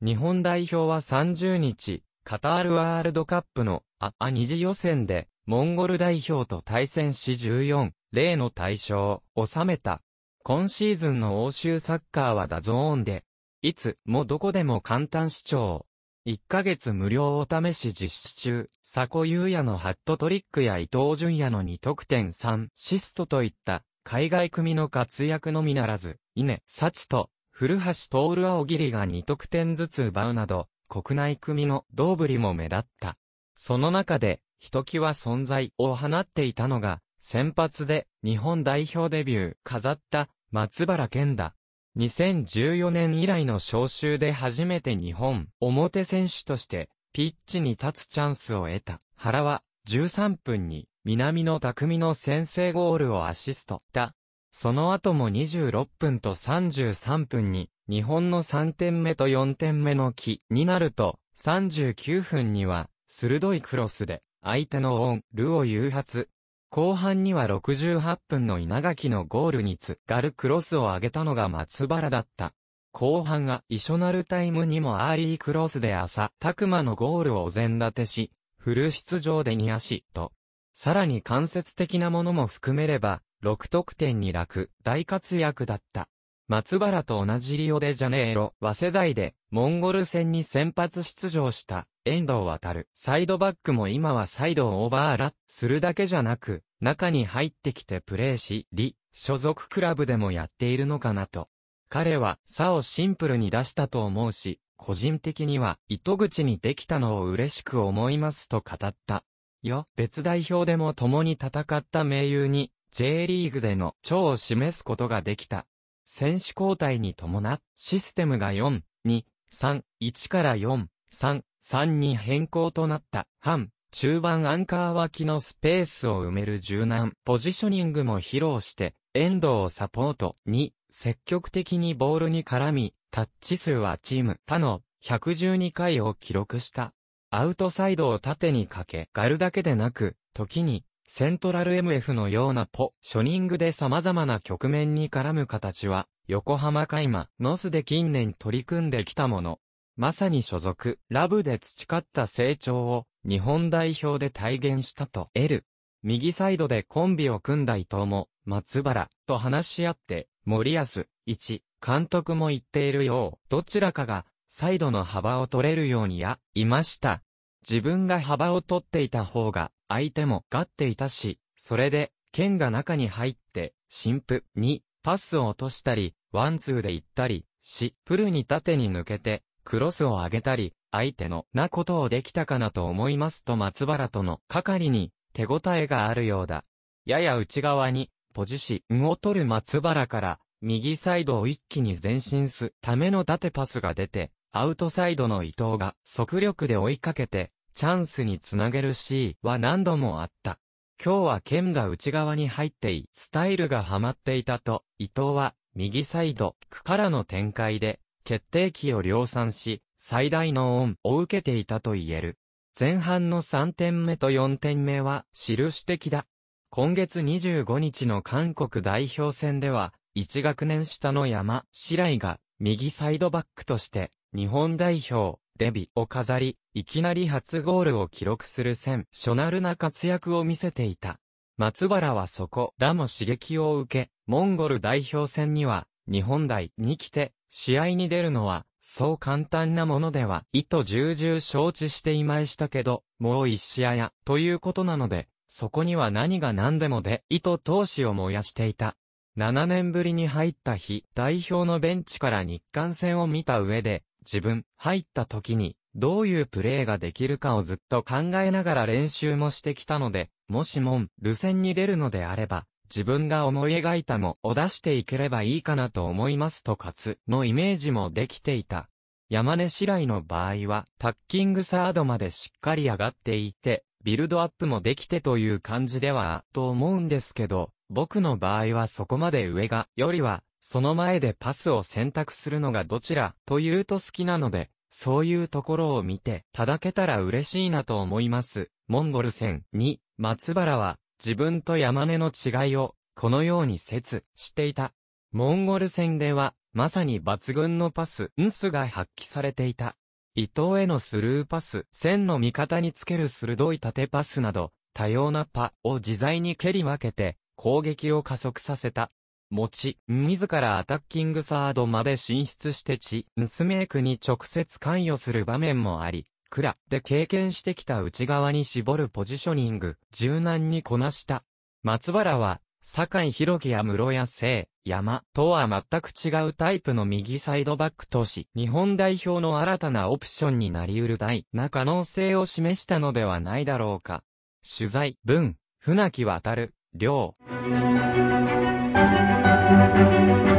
日本代表は30日、カタールワールドカップのアア二次予選で、モンゴル代表と対戦し14、例の対象を収めた。今シーズンの欧州サッカーはダゾーンで、いつもどこでも簡単視聴。1ヶ月無料お試し実施中、佐古優也のハットトリックや伊藤淳也の2得点3シストといった、海外組の活躍のみならず、稲、幸と、古橋徹青桐が2得点ずつ奪うなど、国内組の胴振りも目立った。その中で、ひときわ存在を放っていたのが、先発で日本代表デビュー飾った松原健だ。2014年以来の招集で初めて日本表選手としてピッチに立つチャンスを得た原は13分に南の匠の先制ゴールをアシストだ。その後も26分と33分に、日本の3点目と4点目の木になると、39分には、鋭いクロスで、相手のオン、ルを誘発。後半には68分の稲垣のゴールにつがるクロスを上げたのが松原だった。後半は、イショナルタイムにもアーリークロスで朝、拓磨のゴールをお膳立てし、フル出場で2アシさらに間接的なものも含めれば、6得点に楽、大活躍だった。松原と同じリオデジャネイロ、は世代で、モンゴル戦に先発出場した、遠藤渡サイドバックも今はサイドをオーバーラッ、するだけじゃなく、中に入ってきてプレーし、リ、所属クラブでもやっているのかなと。彼は、差をシンプルに出したと思うし、個人的には、糸口にできたのを嬉しく思いますと語った。よ、別代表でも共に戦った盟友に、J リーグでの超を示すことができた。選手交代に伴、システムが4、2、3、1から4、3、3に変更となった。半、中盤アンカー脇のスペースを埋める柔軟、ポジショニングも披露して、エンドをサポート。2、積極的にボールに絡み、タッチ数はチーム他の112回を記録した。アウトサイドを縦にかけ、ガルだけでなく、時にセントラル MF のようなポ、ショニングで様々な局面に絡む形は、横浜海馬、ノスで近年取り組んできたもの。まさに所属、ラブで培った成長を、日本代表で体現したと、L。右サイドでコンビを組んだ伊藤も、松原、と話し合って、森安、一、監督も言っているよう、どちらかが、サイドの幅を取れるようにや、いました。自分が幅を取っていた方が、相手もがっていたし、それで、剣が中に入って、新婦にパスを落としたり、ワンツーで行ったり、し、プルに縦に抜けて、クロスを上げたり、相手のなことをできたかなと思いますと松原との係に手応えがあるようだ。やや内側にポジションを取る松原から右サイドを一気に前進すための縦パスが出てアウトサイドの伊藤が速力で追いかけてチャンスにつなげるシーは何度もあった。今日は剣が内側に入ってい、スタイルがハマっていたと、伊藤は、右サイド、区からの展開で、決定機を量産し、最大の恩を受けていたと言える。前半の3点目と4点目は、印的だ。今月25日の韓国代表戦では、1学年下の山、白井が、右サイドバックとして、日本代表、デビを飾り、いきなり初ゴールを記録するセンショナルな活躍を見せていた。松原はそこらも刺激を受け、モンゴル代表戦には、日本代に来て、試合に出るのは、そう簡単なものでは、意図重々承知していましたけど、もう一試合や、ということなので、そこには何が何でもで、意図闘志を燃やしていた。7年ぶりに入った日、代表のベンチから日韓戦を見た上で、自分、入った時に、どういうプレーができるかをずっと考えながら練習もしてきたので、もしもん、線に出るのであれば、自分が思い描いたのを出していければいいかなと思いますとかつ、のイメージもできていた。山根白井の場合は、タッキングサードまでしっかり上がっていて、ビルドアップもできてという感じでは、と思うんですけど、僕の場合はそこまで上が、よりは、その前でパスを選択するのがどちらというと好きなので、そういうところを見て、ただけたら嬉しいなと思います。モンゴル戦に、松原は、自分と山根の違いを、このように説していた。モンゴル戦では、まさに抜群のパス、ンスが発揮されていた。伊藤へのスルーパス、線の味方につける鋭い縦パスなど、多様なパを自在に蹴り分けて、攻撃を加速させた。持ち、自らアタッキングサードまで進出してチームメイクに直接関与する場面もあり、クラで経験してきた内側に絞るポジショニング、柔軟にこなした。松原は、坂井宏樹や室谷聖、山とは全く違うタイプの右サイドバックとし、日本代表の新たなオプションになり得る大な可能性を示したのではないだろうか。取材、文、船木渡る、両。thank you